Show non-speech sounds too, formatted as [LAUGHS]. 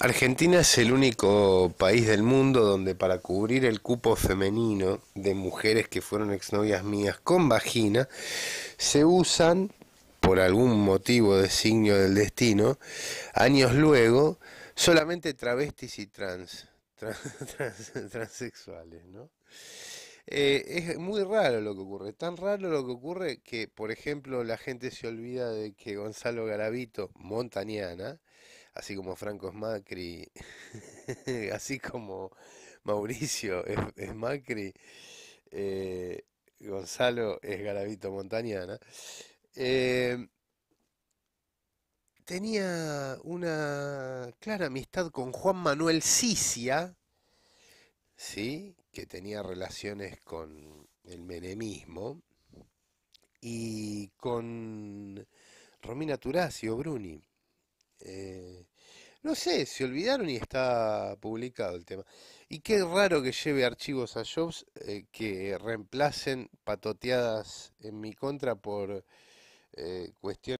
Argentina es el único país del mundo donde para cubrir el cupo femenino de mujeres que fueron exnovias mías con vagina, se usan, por algún motivo de signo del destino, años luego, solamente travestis y trans, [LAUGHS] transexuales, eh, es muy raro lo que ocurre, tan raro lo que ocurre que, por ejemplo, la gente se olvida de que Gonzalo Garavito, montañana, así como Franco es Macri, [LAUGHS] así como Mauricio es, Macri, eh, Gonzalo es Garavito Montañana. Eh, tenía una clara amistad con Juan Manuel Sicia, ¿sí? que tenía relaciones con el menemismo, y con Romina Turacio Bruni. Eh, no sé, se olvidaron y está publicado el tema. Y qué raro que lleve archivos a Jobs eh, que reemplacen patoteadas en mi contra por eh, cuestiones.